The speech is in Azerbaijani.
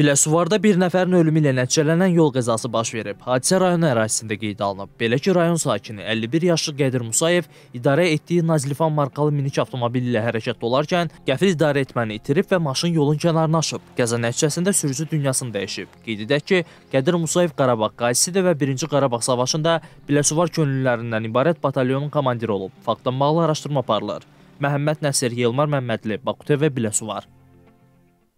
Biləsuvarda bir nəfərin ölümü ilə nəticələnən yol qəzası baş verib. Hadisə rayon ərazisində qeydə alınıb. Belə ki, rayon sakini 51 yaşlı Qədir Musayev idarə etdiyi Nazlifan markalı minik avtomobili ilə hərəkətdə olarkən qəfil idarə etməni itirib və maşın yolun kənarına aşıb. Qəza nəticəsində sürücü dünyasını dəyişib. Qeyd edək ki, Qədir Musayev Qarabağ qazisidir və 1-ci Qarabağ savaşında Biləsuvar könüllülərindən ibarət batalyonun komandiri olub. Faktla bağlı araşdırma aparılır. Məhəmməd Nəsir, Yılmar Məmmədli, Baku TV, Biləsuvar.